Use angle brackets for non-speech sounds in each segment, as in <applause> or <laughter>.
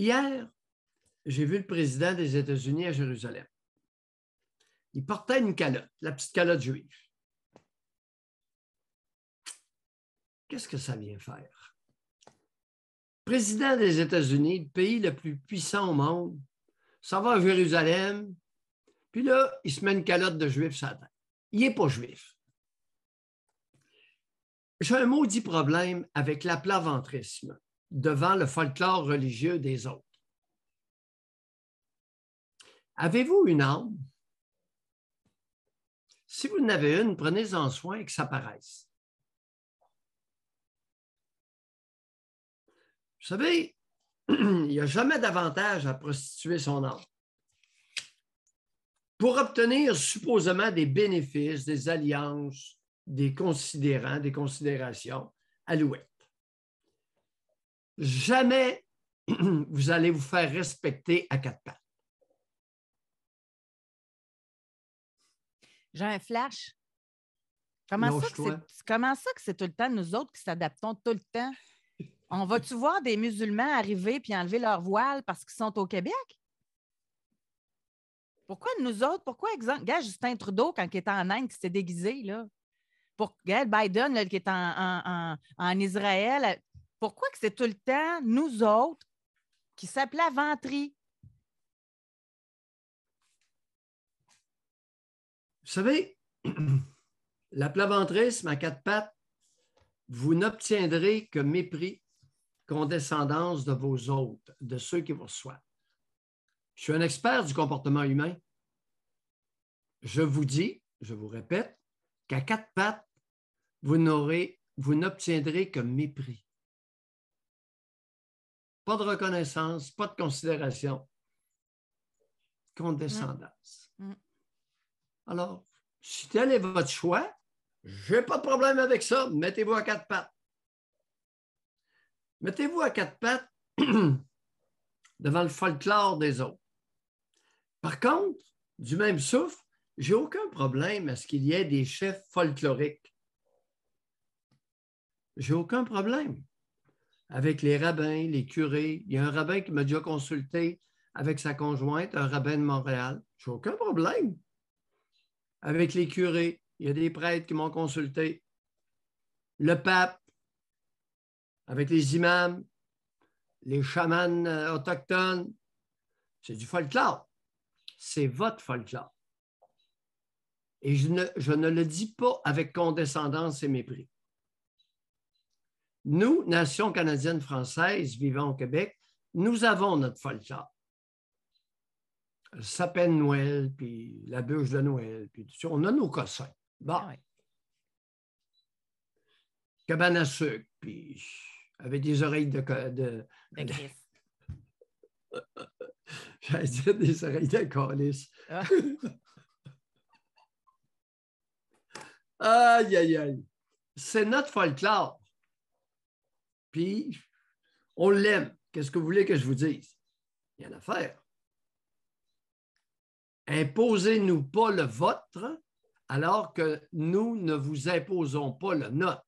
Hier, j'ai vu le président des États-Unis à Jérusalem. Il portait une calotte, la petite calotte juive. Qu'est-ce que ça vient faire? Président des États-Unis, le pays le plus puissant au monde, ça va à Jérusalem, puis là, il se met une calotte de juif sur la tête. Il n'est pas juif. J'ai un maudit problème avec l'aplaventrisme devant le folklore religieux des autres. Avez-vous une âme? Si vous en avez une, prenez-en soin et que ça paraisse. Vous savez, <clears throat> il n'y a jamais d'avantage à prostituer son âme. Pour obtenir supposément des bénéfices, des alliances, des considérants, des considérations allouées jamais <clears throat> vous allez vous faire respecter à quatre pattes. J'ai un flash. Comment ça, que c'est tout le temps nous autres qui s'adaptons tout le temps? On va-tu voir des musulmans arriver puis enlever leur voile parce qu'ils sont au Québec? Pourquoi nous autres? Pourquoi, exemple, regarde Justin Trudeau quand il était en Inde qui s'est déguisé, là? Pour, regarde Biden qui est en, en, en Israël, pourquoi que c'est tout le temps nous autres qui la ventrie? Vous savez, <clears throat> la plaventrisme à quatre pattes, vous n'obtiendrez que mépris, condescendance de vos autres, de ceux qui vous reçoivent. Je suis un expert du comportement humain. Je vous dis, je vous répète, qu'à quatre pattes, vous n'aurez, vous n'obtiendrez que mépris, pas de reconnaissance, pas de considération. Condescendance. Mm. Mm. Alors, si tel est votre choix, je n'ai pas de problème avec ça. Mettez-vous à quatre pattes. Mettez-vous à quatre pattes <clears throat> devant le folklore des autres. Par contre, du même souffle, j'ai aucun problème à ce qu'il y ait des chefs folkloriques. J'ai aucun problème avec les rabbins, les curés. Il y a un rabbin qui m'a déjà consulté avec sa conjointe, un rabbin de Montréal. Je n'ai aucun problème. Avec les curés, il y a des prêtres qui m'ont consulté. Le pape, avec les imams, les chamans euh, autochtones. C'est du folklore. C'est votre folklore. Et je ne, je ne le dis pas avec condescendance et mépris. Nous, nation canadienne-française vivant au Québec, nous avons notre folklore. Le sapin de Noël, puis la bûche de Noël, puis tout ça. on a nos cossins. Bon. Ah Cabane à sucre, puis avec des oreilles de. de, <laughs> J'allais dire des oreilles de colis. Ah. <laughs> aïe, aïe, aïe. C'est notre folklore. Puis, on l'aime. Qu'est-ce que vous voulez que je vous dise? Il y a l'affaire. Imposez-nous pas le vôtre alors que nous ne vous imposons pas le nôtre.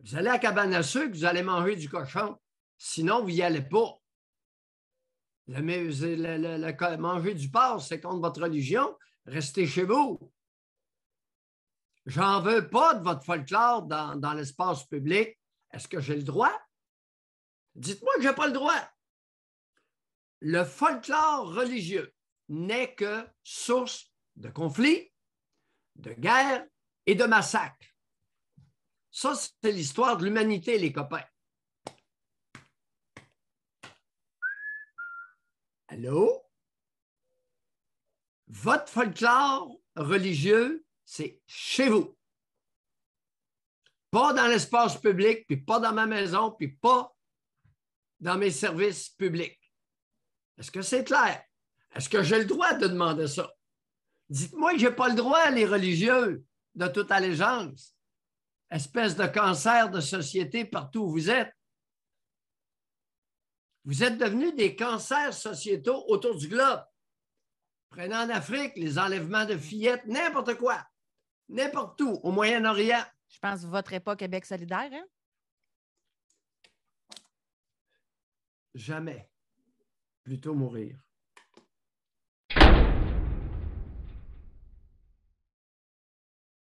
Vous allez à cabane vous allez manger du cochon. Sinon, vous n'y allez pas. manger du porc, c'est contre votre religion. Restez chez vous. J'en veux pas de votre folklore dans l'espace public. Est-ce que j'ai le droit? Dites-moi que je n'ai pas le droit. Le folklore religieux n'est que source de conflits, de guerres et de massacres. Ça, c'est l'histoire de l'humanité, les copains. Allô? Votre folklore religieux, c'est chez vous. Pas dans l'espace public, puis pas dans ma maison, puis pas dans mes services publics. Est-ce que c'est clair? Est-ce que j'ai le droit de demander ça? Dites-moi que je n'ai pas le droit, les religieux, de toute allégeance. Espèce de cancer de société partout où vous êtes. Vous êtes devenus des cancers sociétaux autour du globe. Prenez en Afrique les enlèvements de fillettes, n'importe quoi, n'importe où, au Moyen-Orient. Je pense votre époque ne Québec solidaire, hein? Jamais. Plutôt mourir.